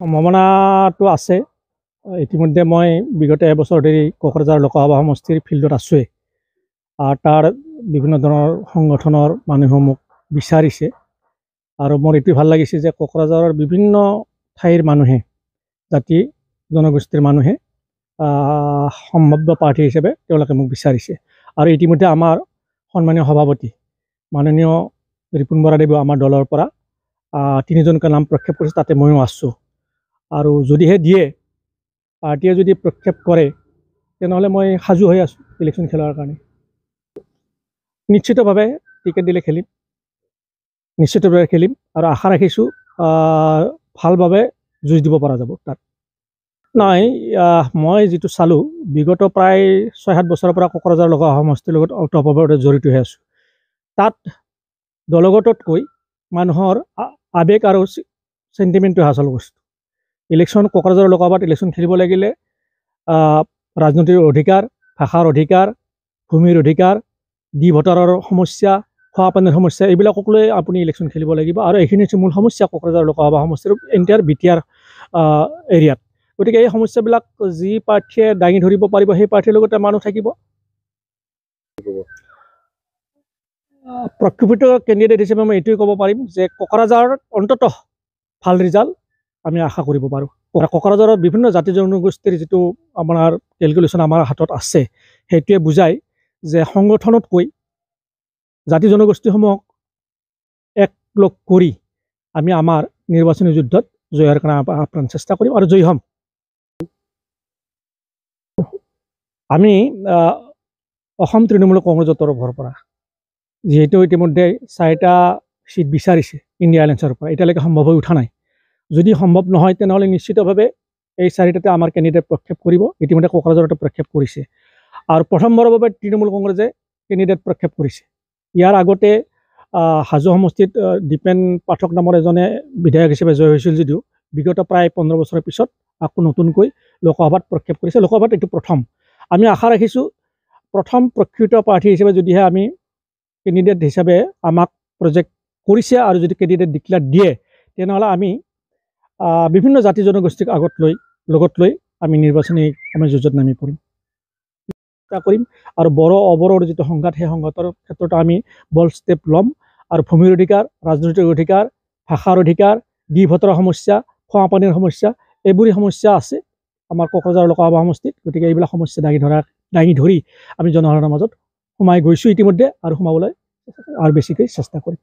সম্ভাৱনাটো আছে ইতিমধ্যে মই বিগত এবছৰ ধৰি কক্ৰাঝাৰ লোকসভা সমষ্টিৰ ফিল্ডত আছোঁৱেই আৰু তাৰ বিভিন্ন ধৰণৰ সংগঠনৰ মানুহেও মোক বিচাৰিছে আৰু মোৰ এইটোৱে ভাল লাগিছে যে কক্ৰাঝাৰৰ বিভিন্ন ঠাইৰ মানুহে জাতি জনগোষ্ঠীৰ মানুহে সম্ভাৱ্য প্ৰাৰ্থী হিচাপে তেওঁলোকে মোক বিচাৰিছে আৰু ইতিমধ্যে আমাৰ সন্মানীয় সভাপতি মাননীয় ৰিপুণ বৰাদেৱেও আমাৰ দলৰ পৰা তিনিজনকৈ নাম প্ৰক্ষেপ কৰিছে তাতে ময়ো আছোঁ আৰু যদিহে দিয়ে পাৰ্টিয়ে যদি প্ৰক্ষেপ কৰে তেনেহ'লে মই সাজু হৈ আছোঁ ইলেকশ্যন খেলাৰ কাৰণে নিশ্চিতভাৱে টিকেট দিলে খেলিম নিশ্চিতভাৱে খেলিম আৰু আশা ৰাখিছোঁ ভালভাৱে যুঁজ দিব পৰা যাব তাত নাই মই যিটো চালোঁ বিগত প্ৰায় ছয় সাত বছৰৰ পৰা কোকৰাঝাৰ লগা সমষ্টিৰ লগত অতভাৱে জড়িত হৈ আছোঁ তাত দলগততকৈ মানুহৰ আবেগ আৰু চেণ্টিমেণ্টটোহে বস্তু ইলেকশ্যন কোকৰাঝাৰ লোকসভাত ইলেকশ্যন খেলিব লাগিলে ৰাজনীতিৰ অধিকাৰ ভাষাৰ অধিকাৰ ভূমিৰ অধিকাৰ দ্বি ভোটাৰৰ সমস্যা খোৱা পানীৰ সমস্যা এইবিলাকক লৈ আপুনি ইলেকশ্যন খেলিব লাগিব আৰু এইখিনি হৈছে মূল সমস্যা কোকৰাঝাৰ লোকসভা সমষ্টিৰ এণ্টিয়াৰ বি টি আৰ এৰিয়াত গতিকে এই সমস্যাবিলাক যি প্ৰাৰ্থীয়ে দাঙি ধৰিব পাৰিব সেই প্ৰাৰ্থীৰ লগতে মানুহ থাকিব প্ৰক্ষোভিত কেণ্ডিডেট হিচাপে মই এইটোৱে ক'ব পাৰিম যে কোকৰাঝাৰত অন্ততঃ ভাল ৰিজাল্ট আমি আশা কৰিব পাৰোঁ কোকৰাঝাৰত বিভিন্ন জাতি জনগোষ্ঠীৰ যিটো আপনাৰ কেলকুলেশ্যন আমাৰ হাতত আছে সেইটোৱে বুঝায় যে সংগঠনতকৈ জাতি জনগোষ্ঠীসমূহক এক লগ কৰি আমি আমাৰ নিৰ্বাচনী যুদ্ধত জয়ৰ কাৰণে কাৰণে চেষ্টা কৰিম আৰু জয়ী হম আমি অসম তৃণমূল কংগ্ৰেছৰ তৰফৰ পৰা যিহেতু ইতিমধ্যে চাৰিটা চিট বিচাৰিছে ইণ্ডিয়া ইন্ডিয়া পৰা এতিয়ালৈকে সম্ভৱ হৈ উঠা নাই যদি সম্ভৱ নহয় তেনেহ'লে নিশ্চিতভাৱে এই চাৰিটাতে আমাৰ কেণ্ডিডেট প্ৰক্ষেপ কৰিব ইতিমধ্যে কোকৰাঝাৰতে প্ৰক্ষেপ কৰিছে আৰু প্ৰথমবাৰৰ বাবে তৃণমূল কংগ্ৰেছে কেণ্ডিডেট প্ৰক্ষেপ কৰিছে ইয়াৰ আগতে হাজো সমষ্টিত দীপেন পাঠক নামৰ এজনে বিধায়ক হিচাপে জয় হৈছিল যদিও বিগত প্ৰায় পোন্ধৰ বছৰৰ পিছত আকৌ নতুনকৈ লোকসভাত প্ৰক্ষেপ কৰিছে লোকসভাত এইটো প্ৰথম আমি আশা ৰাখিছোঁ প্ৰথম প্ৰকৃত প্ৰাৰ্থী হিচাপে যদিহে আমি কেণ্ডিডেট হিচাপে আমাক প্ৰজেক্ট কৰিছে আৰু যদি কেণ্ডিডেট ডিক্লেয়াৰ দিয়ে তেনেহ'লে আমি বিভিন্ন জাতি জনগোষ্ঠীক আগত লৈ লগত লৈ আমি নিৰ্বাচনী আমি যুঁজত নামি পৰিম কৰিম আৰু বড়ো অবৰৰ যিটো সংঘাত সেই সংঘাতৰ ক্ষেত্ৰত আমি বল ষ্টেপ ল'ম আৰু ভূমিৰ অধিকাৰ ৰাজনৈতিক অধিকাৰ ভাষাৰ অধিকাৰ দি ভতৰ সমস্যা খোৱা পানীৰ সমস্যা এইবোৰ সমস্যা আছে আমাৰ কক্ৰজাৰ লোকসভা সমষ্টিত গতিকে এইবিলাক সমস্যা দাঙি ধৰা দাঙি ধৰি আমি জনসাধাৰণৰ মাজত সোমাই গৈছোঁ ইতিমধ্যে আৰু সোমাবলৈ আৰু বেছিকৈ চেষ্টা কৰিম